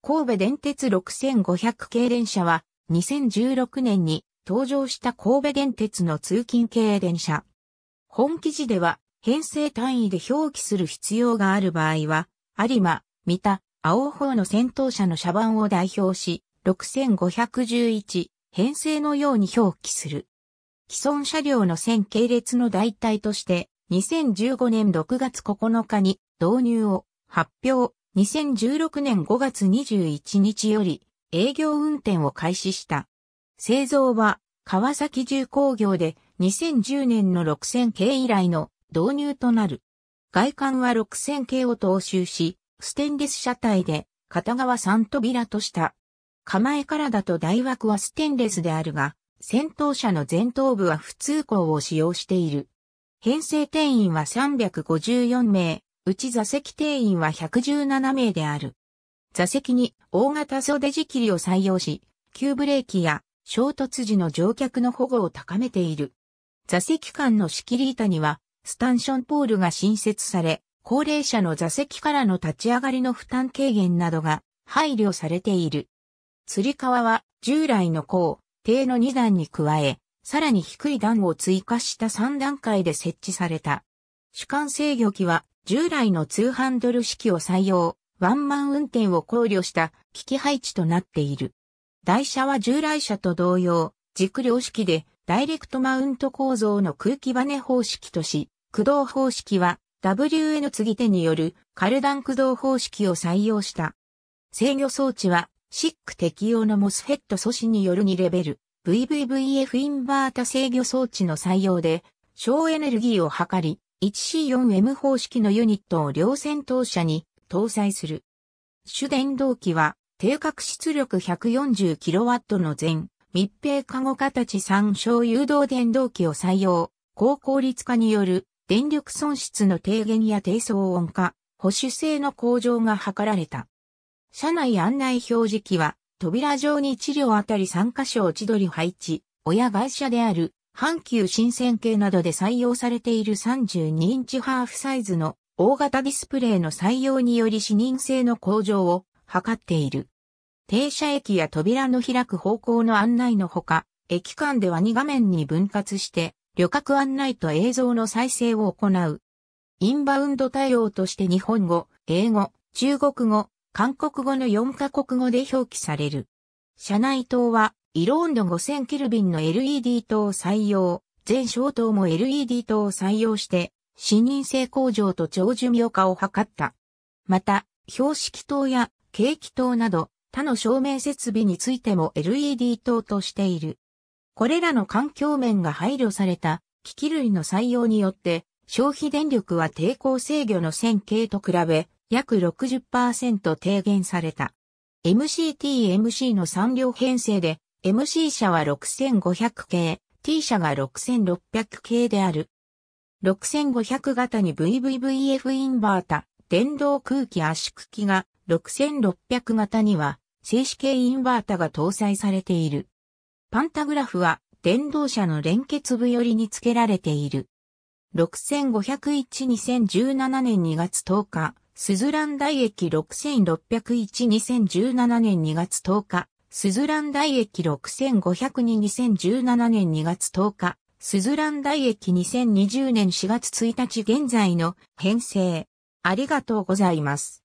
神戸電鉄6500系電車は2016年に登場した神戸電鉄の通勤系電車。本記事では編成単位で表記する必要がある場合は、有馬、三田、青方の先頭車の車番を代表し、6511編成のように表記する。既存車両の線系列の代替として、2015年6月9日に導入を発表。2016年5月21日より営業運転を開始した。製造は川崎重工業で2010年の6000系以来の導入となる。外観は6000系を踏襲し、ステンレス車体で片側3扉とした。構えからだと大枠はステンレスであるが、先頭車の前頭部は普通鋼を使用している。編成定員は354名、うち座席定員は117名である。座席に大型袖仕切りを採用し、急ブレーキや衝突時の乗客の保護を高めている。座席間の仕切り板には、スタンションポールが新設され、高齢者の座席からの立ち上がりの負担軽減などが配慮されている。釣り革は従来の高、低の2段に加え、さらに低い段を追加した3段階で設置された。主管制御機は従来の2ハンドル式を採用、ワンマン運転を考慮した機器配置となっている。台車は従来車と同様、軸量式でダイレクトマウント構造の空気バネ方式とし、駆動方式は WN 継ぎ手によるカルダン駆動方式を採用した。制御装置はシック適用のモスフェット素子による2レベル VVVF インバータ制御装置の採用で省エネルギーを測り 1C4M 方式のユニットを両戦闘車に搭載する。主電動機は定格出力 140kW の全密閉加護形3小誘導電動機を採用。高効率化による電力損失の低減や低騒音化、保守性の向上が図られた。車内案内表示機は扉上に1両あたり3箇所を千鳥配置。親会社である阪急新線系などで採用されている32インチハーフサイズの大型ディスプレイの採用により視認性の向上を図っている。停車駅や扉の開く方向の案内のほか、駅間では2画面に分割して、旅客案内と映像の再生を行う。インバウンド対応として日本語、英語、中国語、韓国語の4カ国語で表記される。車内等は色温度5000ケルビンの LED 灯を採用、全消灯も LED 灯を採用して、視認性向上と長寿命化を図った。また、標識灯や景気灯など、他の照明設備についても LED 灯としている。これらの環境面が配慮された機器類の採用によって、消費電力は抵抗制御の線形と比べ、約60%低減された。MCT-MC の3両編成で MC 社は6500系、T 社が6600系である。6500型に VVVF インバータ、電動空気圧縮機が、6600型には、静止系インバータが搭載されている。パンタグラフは、電動車の連結部寄りに付けられている。6501-2017年2月10日、スズラン台駅6601-2017年2月10日、スズラン台駅6500に2017年2月10日、スズラン台駅2020年4月1日現在の編成。ありがとうございます。